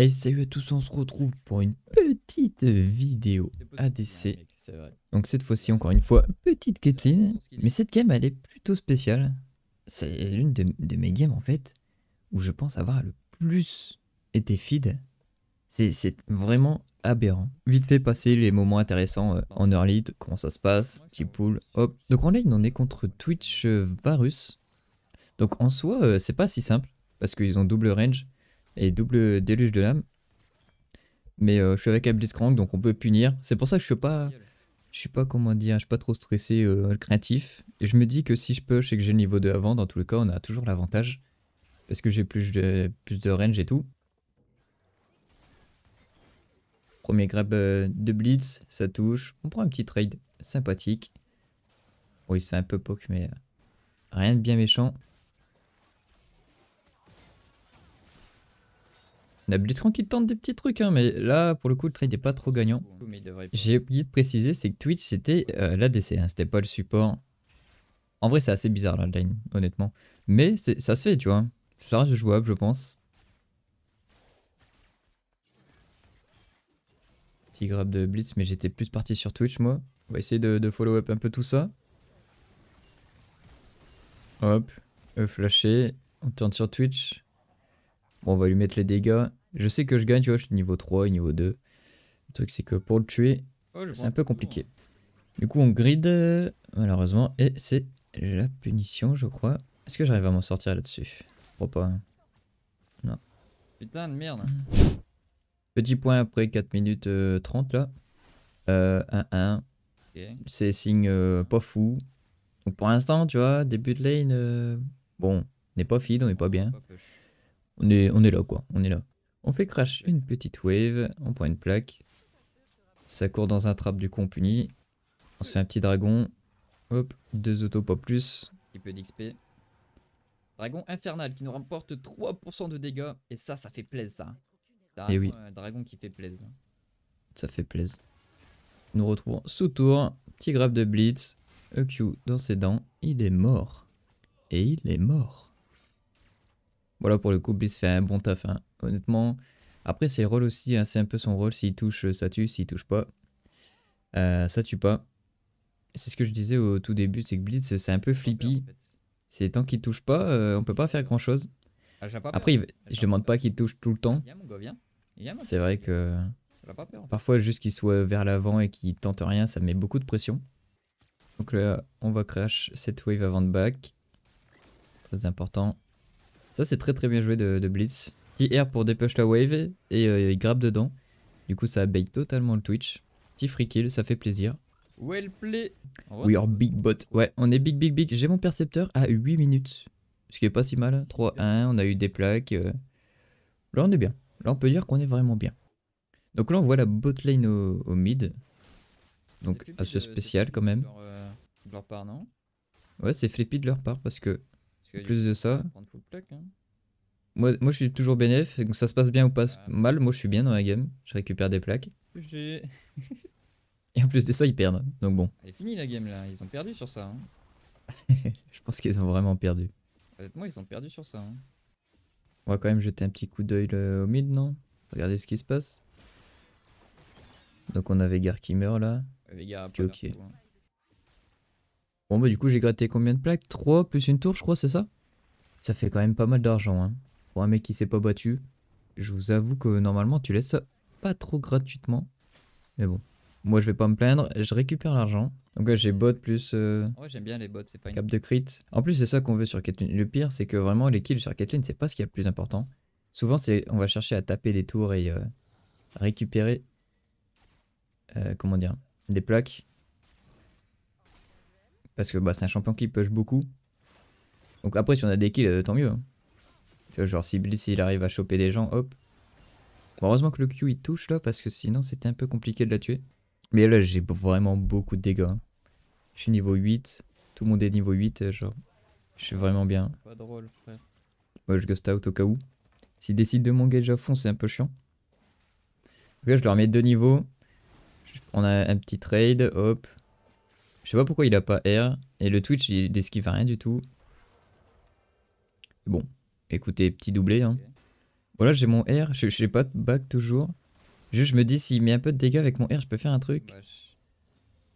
Et salut à tous, on se retrouve pour une petite vidéo ADC. Donc cette fois-ci, encore une fois, petite Caitlyn. Mais cette game, elle est plutôt spéciale. C'est l'une de, mes games, en fait, où je pense avoir le plus été feed. C'est vraiment aberrant. Vite fait passer les moments intéressants euh, en early, comment ça se passe, petit pool, hop. Donc en ligne, on est contre Twitch euh, Varus. Donc en soi, euh, c'est pas si simple, parce qu'ils ont double range et double déluge de lame. Mais euh, je suis avec la donc on peut punir. C'est pour ça que je suis pas, je suis pas comment dire, je suis pas trop stressé, euh, craintif. Et je me dis que si je push et que j'ai le niveau 2 avant, dans tous les cas, on a toujours l'avantage. Parce que j'ai plus de, plus de range et tout. Premier grab euh, de Blitz, ça touche. On prend un petit trade sympathique. Bon, il se fait un peu poke, mais rien de bien méchant. Blitzcrank qui tente des petits trucs, hein, mais là, pour le coup, le trade n'est pas trop gagnant. J'ai oublié de préciser, c'est que Twitch, c'était euh, la l'ADC, hein, c'était pas le support. En vrai, c'est assez bizarre la line, honnêtement. Mais ça se fait, tu vois. Ça reste jouable, je pense. Petit grab de Blitz, mais j'étais plus parti sur Twitch, moi. On va essayer de, follow-up un peu tout ça. Hop, E flasher. On tourne sur Twitch. Bon, on va lui mettre les dégâts. Je sais que je gagne, tu vois, je suis niveau 3 et niveau 2. Le truc, c'est que pour le tuer, oh, c'est un peu compliqué. Du coup, on grid, malheureusement, et c'est la punition, je crois. Est-ce que j'arrive à m'en sortir là-dessus Je pas. Hein. Non. Putain de merde. Petit point après 4 minutes 30 euh, là. 1-1. Euh, c'est signe euh, pas fou. Donc pour l'instant, tu vois, début de lane, bon, on n'est pas feed, on n'est pas bien. On est, on est là quoi, on est là. On fait crash une petite wave, on prend une plaque. Ça court dans un trap du con puni. On se fait un petit dragon. Hop, deux autos pas plus. Petit peu d'XP. Dragon infernal qui nous remporte 3% de dégâts. Et ça, ça fait plaisir ça. et eh oui. Euh, dragon qui fait plaisir. Ça fait plaise. Nous retrouvons sous tour. Petit grave de blitz. EQ dans ses dents. Il est mort. Et il est mort. Voilà, pour le coup, Blitz fait un bon taf, hein, honnêtement. Après, c'est le rôle aussi, hein, c'est un peu son rôle. S'il touche, euh, ça tue. S'il touche pas, euh, ça tue pas. C'est ce que je disais au tout début, c'est que Blitz, c'est un peu flippy. C'est tant qu'il touche pas, euh, on peut pas faire grand chose. Ah, Après, je demande pas qu'il touche tout le temps. C'est vrai que parfois, juste qu'il soit vers l'avant et qu'il tente rien, ça met beaucoup de pression. Donc là, on va crash cette wave avant de back. Très important. Ça, c'est très très bien joué de, Blitz. Petit air pour dépêcher la wave et euh, il grappe dedans. Du coup, ça abeille totalement le Twitch. Petit free kill, ça fait plaisir. Well play. We are big bot. Ouais, on est big big big. J'ai mon percepteur à 8 minutes. Ce qui est pas si mal. 3-1, on a eu des plaques. Euh. Là, on est bien. Là, on peut dire qu'on est vraiment bien. Donc là, on voit la bot lane au, mid. Donc, assez spécial quand même. Euh, ouais, c'est flippy de leur part parce que plus de ça. Hein. Moi, je suis toujours bénéf, donc ça se passe bien ou pas bah, mal, moi je bah, suis bien dans la bah. game, je récupère des plaques. Et en plus de ça, ils perdent, donc bon. Elle est finie la game là, ils ont perdu sur ça. Hein. je pense qu'ils ont vraiment perdu. Moi, ils ont perdu sur ça. Hein. On va quand même jeter un petit coup d'œil euh, au mid, non Regardez ce qui se passe. Donc on a Vegar qui meurt là. Vegar, ok. Hein. Bon bah du coup j'ai gratté combien de plaques 3 plus une tour je crois c'est ça Ça fait quand même pas mal d'argent hein. Pour un mec qui s'est pas battu, je vous avoue que normalement tu laisses ça pas trop gratuitement. Mais bon, moi je vais pas me plaindre, je récupère l'argent. Donc là j'ai bot plus... Ouais euh, j'aime bien les bots, c'est pas une... Cap de crit. En plus c'est ça qu'on veut sur Caitlyn. Le pire c'est que vraiment les kills sur Caitlyn c'est pas ce y a le plus important. Souvent c'est on va chercher à taper des tours et euh, récupérer... Euh, comment dire Des plaques parce que bah, c'est un champion qui push beaucoup. Donc après, si on a des kills, euh, tant mieux. Hein. genre si il arrive à choper des gens, hop. heureusement que le Q il touche là, parce que sinon c'était un peu compliqué de la tuer. Mais là, j'ai vraiment beaucoup de dégâts. Hein. Je suis niveau 8. Tout le monde est niveau 8, euh, genre. Je suis vraiment bien. Pas drôle, frère. Moi, je ghost out au cas où. S'il décide de m'engager à fond, c'est un peu chiant. Ok, je leur mets deux niveaux. On a un petit trade, hop. Je sais pas pourquoi il a pas R. Et le Twitch, il esquive rien du tout. Bon, écoutez, petit doublé. Hein. Voilà, j'ai mon R. Je sais pas de back toujours. Juste, je me dis, s'il met un peu de dégâts avec mon R, je peux faire un truc. Bah,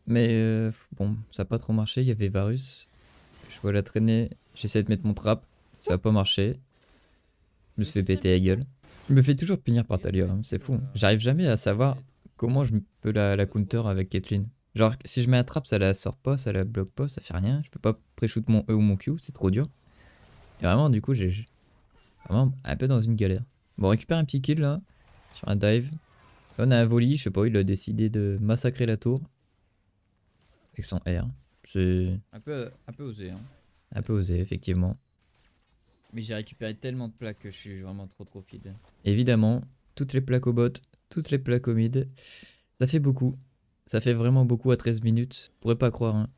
Mais euh, bon, ça a pas trop marché. Il y avait Varus. Je vois la traîner. J'essaie de mettre mon trap. Ça a pas marché. Je me suis fait péter la gueule. Je me fais toujours punir par Talia. Hein, c'est fou. Euh, J'arrive jamais à savoir comment je peux la, la counter avec Caitlyn. Genre, si je m'attrape, ça la sort pas, ça la bloque pas, ça fait rien. Je peux pas pré-shoot mon E ou mon Q, c'est trop dur. Et vraiment, du coup, j'ai vraiment un peu dans une galère. Bon, récupère un petit kill là, sur un dive. Là, on a un volley, je sais pas, il a décidé de massacrer la tour. Avec son R. C'est. Un peu, osé, hein. Un peu osé, effectivement. Mais j'ai récupéré tellement de plaques que je suis vraiment trop trop fide. Évidemment, toutes les plaques au bot, toutes les plaques au mid, ça fait beaucoup. Ça fait vraiment beaucoup à 13 minutes. Je pourrais pas croire. Hein.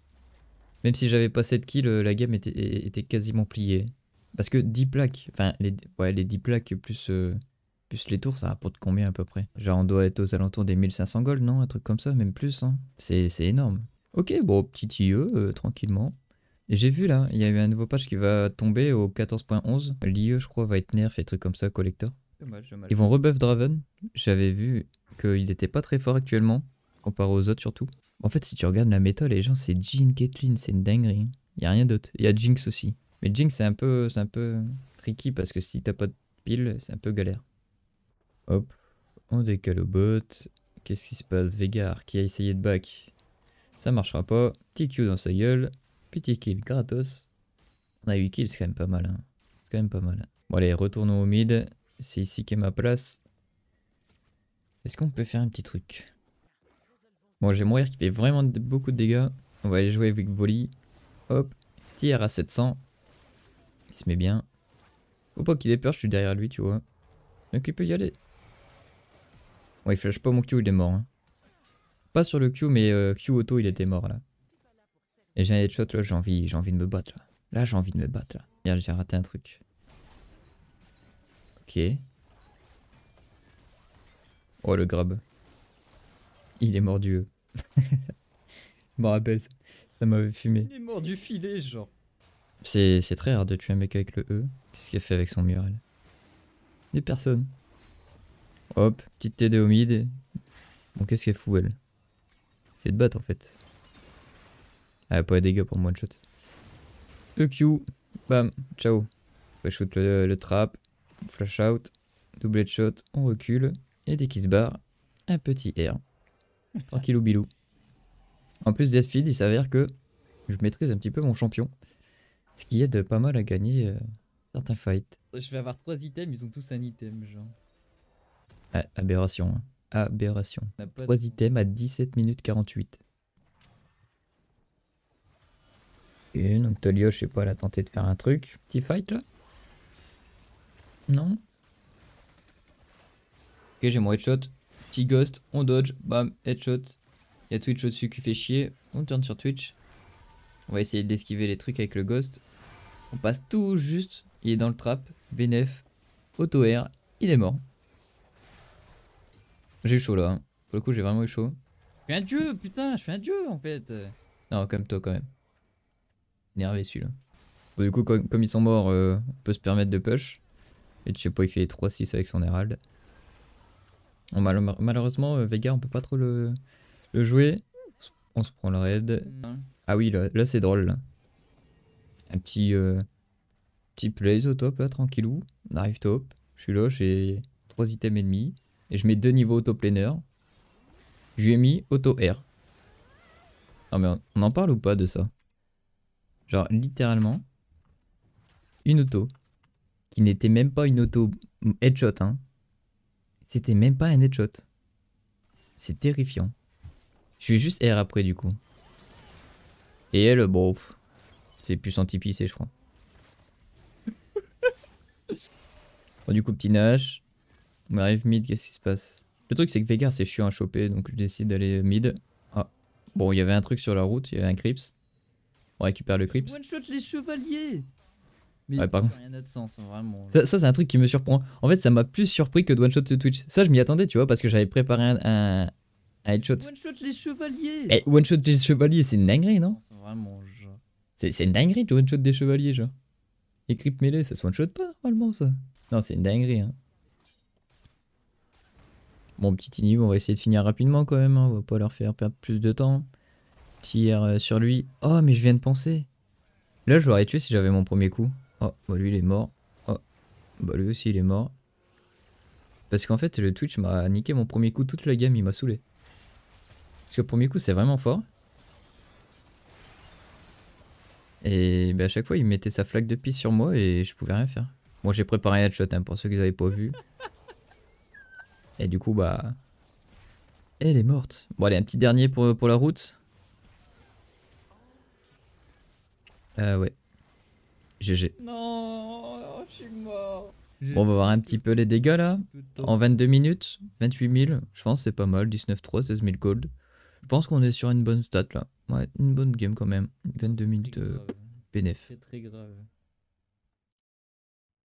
Même si j'avais pas 7 kills, euh, la game était, quasiment pliée. Parce que 10 plaques, enfin les, ouais, les 10 plaques plus, euh, plus les tours, ça rapporte combien à peu près Genre on doit être aux alentours des 1500 gold, non Un truc comme ça, même plus. Hein. C'est énorme. Ok, bon, petit IE, euh, tranquillement. Et j'ai vu là, il y a eu un nouveau patch qui va tomber au 14.11. L'IE, je crois, va être nerf et trucs comme ça, collector. Ils vont rebuff Draven. J'avais vu qu'il n'était pas très fort actuellement comparé aux autres surtout. En fait, si tu regardes la méta, les gens, c'est Jean, Caitlyn, c'est une dinguerie. Hein. Il n'y a rien d'autre. Il y a Jinx aussi. Mais Jinx, c'est un, peu, un peu tricky parce que si t'as pas de pile, c'est un peu galère. Hop, on décale au bot. Qu'est-ce qui se passe Vegar qui a essayé de back. Ça marchera pas. Petit dans sa gueule. Petit kill gratos. On a 8 kills, c'est quand même pas mal. Hein. C'est quand même pas mal. Bon allez, retournons au mid. C'est ici qu'est ma place. Est-ce qu'on peut faire un petit truc Bon, j'ai mourir qui fait vraiment beaucoup de dégâts. On va aller jouer avec Volley. Hop, Tire à 700. Il se met bien. Faut pas qu'il ait peur, je suis derrière lui, tu vois. Donc il peut y aller. Bon, il flash pas mon Q, il est mort. Hein. Pas sur le Q, mais euh, Q auto, il était mort là. Et j'ai un headshot là, j'ai envie, envie de me battre là. Là, j'ai envie de me battre là. Merde, j'ai raté un truc. Ok. Oh, le grab. Il est mordu. E. Je m'en rappelle, ça, ça m'avait fumé. Il est mort du filet, genre. C'est très rare de tuer un mec avec le E. Qu'est-ce qu'il fait avec son mural Des personnes. Hop, petite TD au mid. Bon, qu'est-ce qu'elle fout, elle Fait de battre, en fait. Elle a pas de dégâts pour moi, one shot. EQ. Bam, ciao. Je shoot le, trap. Flash out. Double shot, on recule. Et dès qu'il se barre, un petit R. Tranquillou bilou. En plus feed, il s'avère que je maîtrise un petit peu mon champion. Ce qui aide pas mal à gagner euh, certains fights. Je vais avoir trois items, ils ont tous un item, genre. Ah, aberration. Hein. Aberration. Trois items à 17 minutes 48. Et donc Tolio, je sais pas, elle a tenté de faire un truc. Petit fight là Non Ok, j'ai mon headshot. Petit ghost, on dodge, bam, headshot. Il y a Twitch au-dessus qui fait chier. On tourne sur Twitch. On va essayer d'esquiver les trucs avec le ghost. On passe tout juste. Il est dans le trap. Bnef, Auto-air. Il est mort. J'ai eu chaud là. Hein. Pour le coup, j'ai vraiment eu chaud. Je suis un dieu, putain, je suis un dieu en fait. Non, comme toi quand même. Nervé celui-là. du coup, comme, ils sont morts, euh, on peut se permettre de push. Et tu sais pas, il fait les 3-6 avec son Herald malheureusement, euh, Vega, on peut pas trop le, jouer. On se prend le raid. Ah oui, là, c'est drôle. Un petit, euh, petit plays au top, là, tranquillou. On arrive top. Je suis là, j'ai 3 items et demi. Et je mets deux niveaux auto-planer. Je lui ai mis auto-air. Non mais on, en parle ou pas de ça Genre littéralement, une auto qui n'était même pas une auto headshot, hein. C'était même pas un headshot. C'est terrifiant. Je vais juste air après du coup. Et elle, bon, c'est plus anti-pissé, je crois. bon, du coup, petit Nash. On arrive mid, qu'est-ce qui se passe Le truc, c'est que Vegar c'est chiant à choper, donc je décide d'aller mid. Ah. bon, il y avait un truc sur la route, il y avait un Crips. On récupère le Crips. One shot les chevaliers ça, c'est un truc qui me surprend. En fait, ça m'a plus surpris que One Shot de Twitch. Ça, je m'y attendais, tu vois, parce que j'avais préparé un, un, headshot. One Shot les chevaliers eh, One Shot les chevaliers, c'est une dinguerie, non C'est une dinguerie, One Shot des chevaliers, genre. Les mêlée ça se One Shot pas normalement, ça. Non, c'est une dinguerie, hein. Bon, petit inhib, on va essayer de finir rapidement quand même, hein. on va pas leur faire perdre plus de temps. Tire euh, sur lui. Oh, mais je viens de penser. Là, je l'aurais tué si j'avais mon premier coup. Oh, bah lui il est mort. Oh, bah lui aussi il est mort. Parce qu'en fait, le Twitch m'a niqué mon premier coup toute la game, il m'a saoulé. Parce que le premier coup, c'est vraiment fort. Et bah, à chaque fois, il mettait sa flaque de pisse sur moi et je pouvais rien faire. Moi, bon, j'ai préparé un headshot hein, pour ceux qui n'avaient pas vu. Et du coup, bah. Elle est morte. Bon, allez, un petit dernier pour, pour la route. Euh, ouais. GG. Non, je suis mort. Bon, on va voir un petit peu les dégâts là. En 22 minutes, 28 000, je pense c'est pas mal. 19 3, 16 000 gold. Je pense qu'on est sur une bonne stat là. Ouais, une bonne game quand même. 22 minutes de euh, C'est très grave.